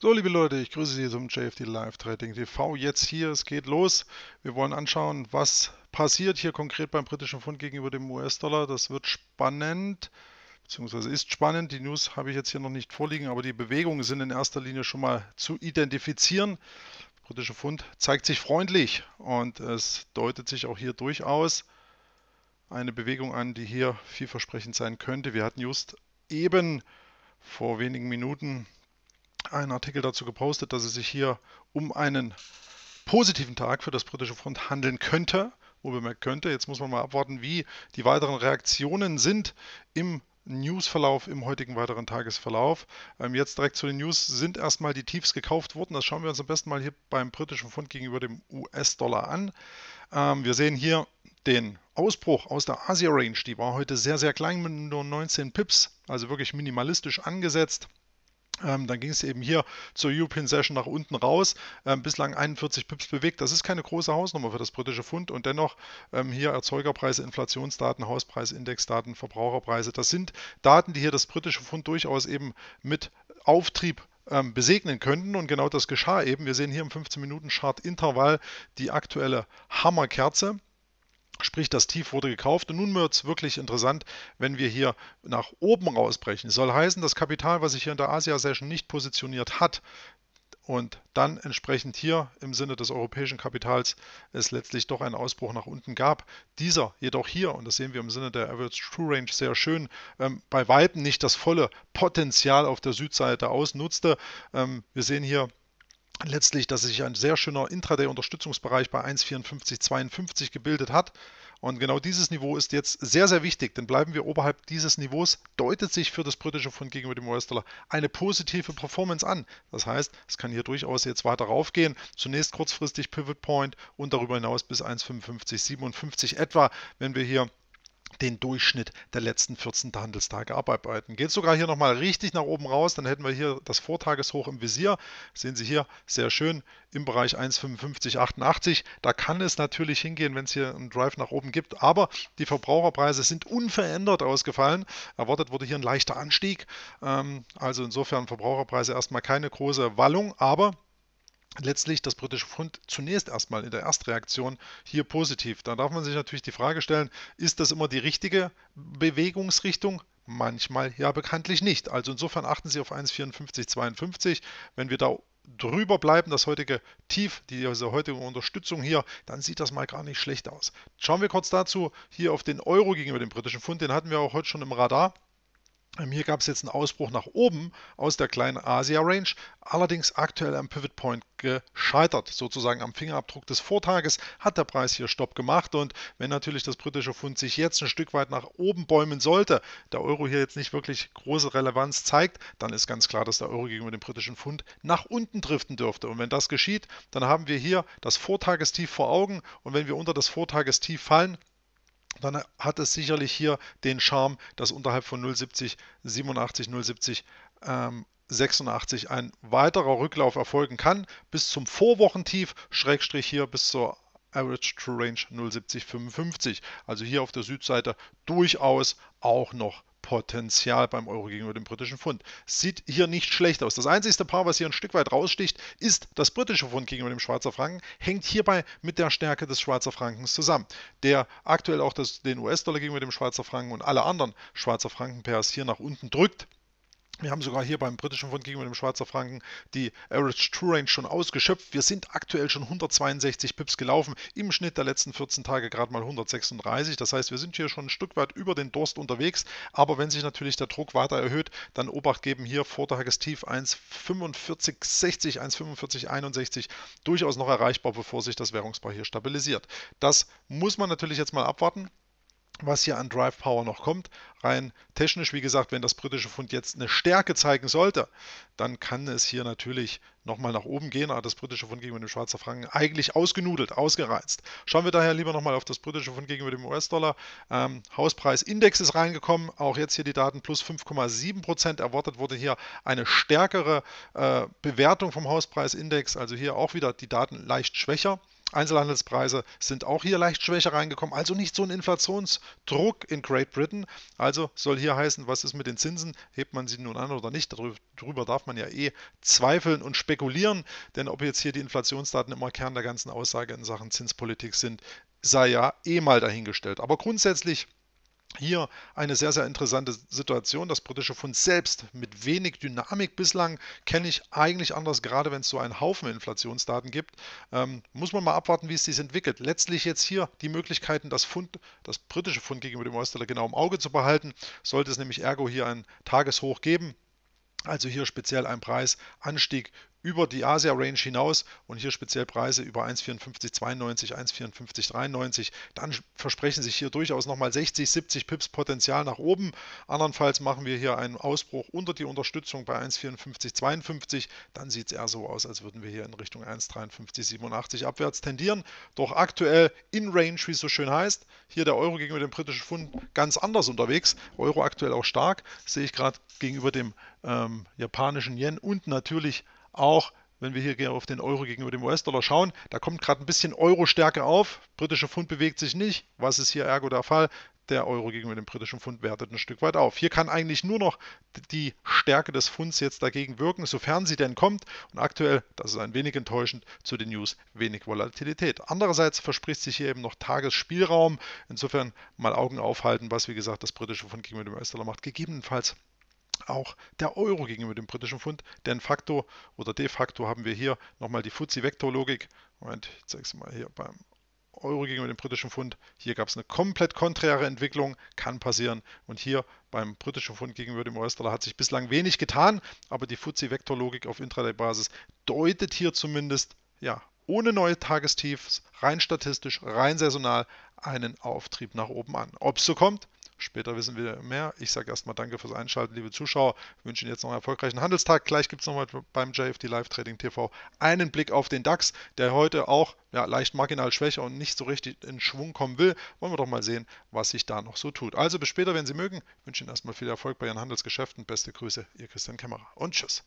So, liebe Leute, ich grüße Sie zum JFD Live Trading TV. Jetzt hier, es geht los. Wir wollen anschauen, was passiert hier konkret beim britischen Pfund gegenüber dem US-Dollar. Das wird spannend, beziehungsweise ist spannend. Die News habe ich jetzt hier noch nicht vorliegen, aber die Bewegungen sind in erster Linie schon mal zu identifizieren. Der britische Pfund zeigt sich freundlich und es deutet sich auch hier durchaus eine Bewegung an, die hier vielversprechend sein könnte. Wir hatten just eben vor wenigen Minuten einen Artikel dazu gepostet, dass es sich hier um einen positiven Tag für das britische Front handeln könnte. Wo man könnte, jetzt muss man mal abwarten, wie die weiteren Reaktionen sind im Newsverlauf im heutigen weiteren Tagesverlauf. Ähm, jetzt direkt zu den News sind erstmal die Tiefs gekauft worden. Das schauen wir uns am besten mal hier beim britischen Pfund gegenüber dem US-Dollar an. Ähm, wir sehen hier den Ausbruch aus der Asia-Range. Die war heute sehr, sehr klein mit nur 19 Pips, also wirklich minimalistisch angesetzt. Ähm, dann ging es eben hier zur European Session nach unten raus. Ähm, bislang 41 Pips bewegt. Das ist keine große Hausnummer für das britische Pfund. Und dennoch ähm, hier Erzeugerpreise, Inflationsdaten, Hauspreisindex-Daten, Verbraucherpreise. Das sind Daten, die hier das britische Pfund durchaus eben mit Auftrieb ähm, besegnen könnten. Und genau das geschah eben. Wir sehen hier im 15-Minuten-Chart-Intervall die aktuelle Hammerkerze. Sprich, das Tief wurde gekauft und nun wird es wirklich interessant, wenn wir hier nach oben rausbrechen. Es soll heißen, das Kapital, was sich hier in der Asia-Session nicht positioniert hat, und dann entsprechend hier im Sinne des europäischen Kapitals es letztlich doch einen Ausbruch nach unten gab. Dieser jedoch hier, und das sehen wir im Sinne der Average True Range sehr schön, ähm, bei weitem nicht das volle Potenzial auf der Südseite ausnutzte. Ähm, wir sehen hier letztlich, dass sich ein sehr schöner Intraday-Unterstützungsbereich bei 1,5452 gebildet hat. Und genau dieses Niveau ist jetzt sehr, sehr wichtig, denn bleiben wir oberhalb dieses Niveaus, deutet sich für das britische Pfund gegenüber dem US-Dollar eine positive Performance an. Das heißt, es kann hier durchaus jetzt weiter raufgehen. Zunächst kurzfristig Pivot Point und darüber hinaus bis 1,5557 etwa, wenn wir hier den Durchschnitt der letzten 14 Handelstage abarbeiten. Geht sogar hier nochmal richtig nach oben raus, dann hätten wir hier das Vortageshoch im Visier. Sehen Sie hier sehr schön im Bereich 1,5588. Da kann es natürlich hingehen, wenn es hier einen Drive nach oben gibt, aber die Verbraucherpreise sind unverändert ausgefallen. Erwartet wurde hier ein leichter Anstieg. Ähm, also insofern Verbraucherpreise erstmal keine große Wallung, aber letztlich das britische Pfund zunächst erstmal in der Erstreaktion hier positiv. Da darf man sich natürlich die Frage stellen, ist das immer die richtige Bewegungsrichtung? Manchmal ja bekanntlich nicht. Also insofern achten Sie auf 1,5452. Wenn wir da drüber bleiben, das heutige Tief, diese heutige Unterstützung hier, dann sieht das mal gar nicht schlecht aus. Schauen wir kurz dazu hier auf den Euro gegenüber dem britischen Pfund. Den hatten wir auch heute schon im Radar. Bei mir gab es jetzt einen Ausbruch nach oben aus der kleinen Asia-Range, allerdings aktuell am Pivot Point gescheitert. Sozusagen am Fingerabdruck des Vortages hat der Preis hier Stopp gemacht und wenn natürlich das britische Pfund sich jetzt ein Stück weit nach oben bäumen sollte, der Euro hier jetzt nicht wirklich große Relevanz zeigt, dann ist ganz klar, dass der Euro gegenüber dem britischen Pfund nach unten driften dürfte. Und wenn das geschieht, dann haben wir hier das Vortagestief vor Augen und wenn wir unter das Vortagestief fallen, dann hat es sicherlich hier den Charme, dass unterhalb von 0,70, 87, 0,70 ähm, 86 ein weiterer Rücklauf erfolgen kann bis zum Vorwochentief, Schrägstrich hier bis zur Average True Range 070, 55. Also hier auf der Südseite durchaus auch noch Potenzial beim Euro gegenüber dem britischen Pfund. Sieht hier nicht schlecht aus. Das einzige Paar, was hier ein Stück weit raussticht, ist das britische Pfund gegenüber dem Schweizer Franken, hängt hierbei mit der Stärke des Schweizer Frankens zusammen, der aktuell auch das, den US-Dollar gegenüber dem Schweizer Franken und alle anderen Schweizer Franken-Pairs hier nach unten drückt. Wir haben sogar hier beim britischen Fund gegenüber dem Schweizer Franken die Average True Range schon ausgeschöpft. Wir sind aktuell schon 162 Pips gelaufen, im Schnitt der letzten 14 Tage gerade mal 136. Das heißt, wir sind hier schon ein Stück weit über den Durst unterwegs. Aber wenn sich natürlich der Druck weiter erhöht, dann Obacht geben hier Vortagestief 1,4560, 1,4561 durchaus noch erreichbar, bevor sich das Währungspaar hier stabilisiert. Das muss man natürlich jetzt mal abwarten was hier an Drive Power noch kommt. Rein technisch, wie gesagt, wenn das britische Pfund jetzt eine Stärke zeigen sollte, dann kann es hier natürlich nochmal nach oben gehen. Aber ah, das britische Pfund gegenüber dem Schweizer Franken eigentlich ausgenudelt, ausgereizt. Schauen wir daher lieber nochmal auf das britische Pfund gegenüber dem US-Dollar. Ähm, Hauspreisindex ist reingekommen. Auch jetzt hier die Daten plus 5,7 Prozent. Erwartet wurde hier eine stärkere äh, Bewertung vom Hauspreisindex. Also hier auch wieder die Daten leicht schwächer. Einzelhandelspreise sind auch hier leicht schwächer reingekommen, also nicht so ein Inflationsdruck in Great Britain. Also soll hier heißen, was ist mit den Zinsen? Hebt man sie nun an oder nicht? Darüber darf man ja eh zweifeln und spekulieren, denn ob jetzt hier die Inflationsdaten immer Kern der ganzen Aussage in Sachen Zinspolitik sind, sei ja eh mal dahingestellt. Aber grundsätzlich hier eine sehr, sehr interessante Situation. Das britische Pfund selbst mit wenig Dynamik bislang kenne ich eigentlich anders, gerade wenn es so einen Haufen Inflationsdaten gibt. Ähm, muss man mal abwarten, wie es sich entwickelt. Letztlich jetzt hier die Möglichkeiten, das Pfund, das britische Pfund gegenüber dem us genau im Auge zu behalten. Sollte es nämlich ergo hier ein Tageshoch geben, also hier speziell ein Preisanstieg über die Asia-Range hinaus und hier speziell Preise über 1,5492, 1,5493, dann versprechen sich hier durchaus nochmal 60, 70 Pips Potenzial nach oben. Andernfalls machen wir hier einen Ausbruch unter die Unterstützung bei 1,5452. Dann sieht es eher so aus, als würden wir hier in Richtung 1,5387 abwärts tendieren. Doch aktuell in Range, wie es so schön heißt, hier der Euro gegenüber dem britischen Pfund ganz anders unterwegs. Euro aktuell auch stark, sehe ich gerade gegenüber dem ähm, japanischen Yen und natürlich auch wenn wir hier auf den Euro gegenüber dem US-Dollar schauen, da kommt gerade ein bisschen Euro-Stärke auf. Britischer Pfund bewegt sich nicht. Was ist hier ergo der Fall? Der Euro gegenüber dem britischen Pfund wertet ein Stück weit auf. Hier kann eigentlich nur noch die Stärke des Pfunds jetzt dagegen wirken, sofern sie denn kommt. Und aktuell, das ist ein wenig enttäuschend, zu den News wenig Volatilität. Andererseits verspricht sich hier eben noch Tagesspielraum. Insofern mal Augen aufhalten, was wie gesagt das britische Pfund gegenüber dem US-Dollar macht. Gegebenenfalls auch der Euro gegenüber dem britischen Pfund, denn facto oder de facto haben wir hier nochmal die Fuzzi-Vektorlogik. Moment, ich zeige es mal hier beim Euro gegenüber dem britischen Pfund. Hier gab es eine komplett konträre Entwicklung, kann passieren. Und hier beim britischen Pfund gegenüber dem US-Dollar hat sich bislang wenig getan, aber die Fuzzi-Vektorlogik auf Intraday-Basis deutet hier zumindest, ja, ohne neue Tagestiefs, rein statistisch, rein saisonal einen Auftrieb nach oben an. Ob es so kommt, Später wissen wir mehr. Ich sage erstmal danke fürs Einschalten, liebe Zuschauer. Ich wünsche Ihnen jetzt noch einen erfolgreichen Handelstag. Gleich gibt es nochmal beim JFD Live Trading TV einen Blick auf den DAX, der heute auch ja, leicht marginal schwächer und nicht so richtig in Schwung kommen will. Wollen wir doch mal sehen, was sich da noch so tut. Also bis später, wenn Sie mögen. Ich wünsche Ihnen erstmal viel Erfolg bei Ihren Handelsgeschäften. Beste Grüße, Ihr Christian Kämmerer und tschüss.